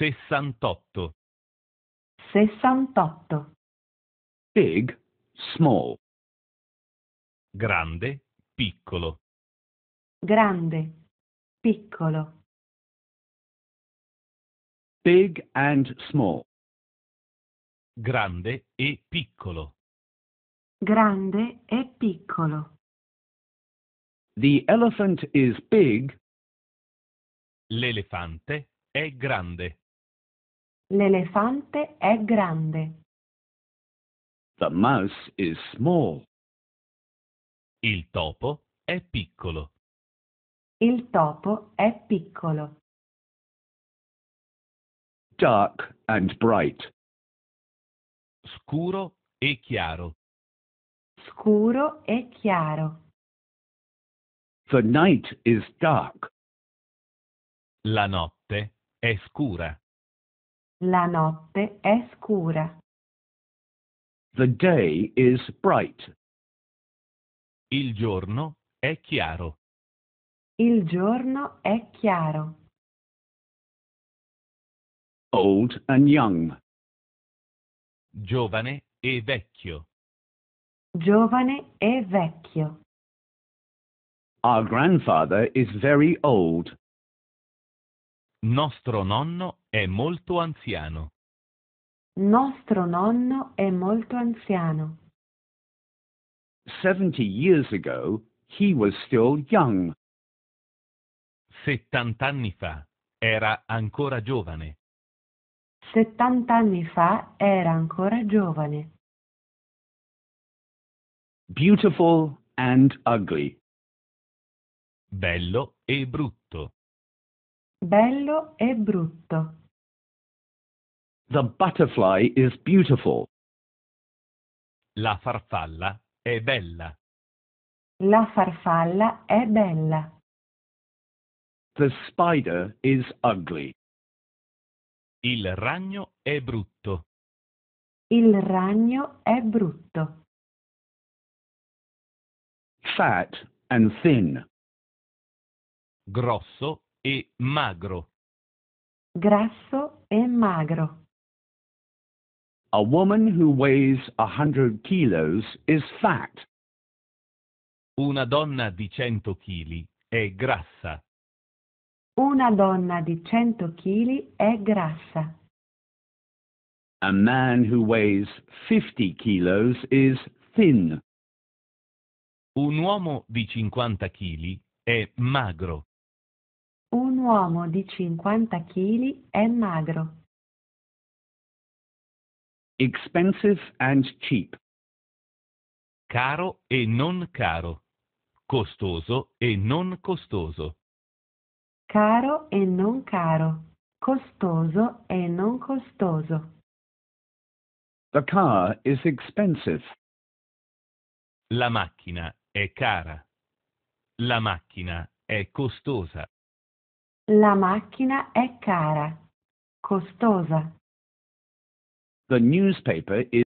Sessantotto. Sessantotto. Big, small. Grande, piccolo. Grande, piccolo. Big and small. Grande e piccolo. Grande e piccolo. The elephant is big. L'elefante è grande. L'elefante è grande. The mouse is small. Il topo è piccolo. Il topo è piccolo. Dark and bright. Scuro e chiaro. Scuro e chiaro. The night is dark. La notte è scura. La notte è scura. The day is bright. Il giorno è chiaro. Il giorno è chiaro. Old and young. Giovane e vecchio. Giovane e vecchio. Our grandfather is very old. Nostro nonno è molto anziano. Nostro nonno è molto anziano. Seventy years ago, he was still young. 70 anni fa era ancora giovane. 70 anni fa era ancora giovane. Beautiful and ugly. Bello e brutto. Bello e brutto. The butterfly is beautiful. La farfalla è bella. La farfalla è bella. The spider is ugly. Il ragno è brutto. Il ragno è brutto. Fat and thin. Grosso e magro. Grasso e magro. A woman who weighs a hundred kilos is fat. Una donna di cento chili è grassa. Una donna di cento chili è grassa. A man who weighs 50 kilos is thin. Un uomo di cinquanta chili è magro. Un uomo di cinquanta chili è magro. Expensive and cheap. Caro e non caro. Costoso e non costoso. Caro e non caro. Costoso e non costoso. The car is expensive. La macchina è cara. La macchina è costosa. La macchina è cara. Costosa the newspaper is.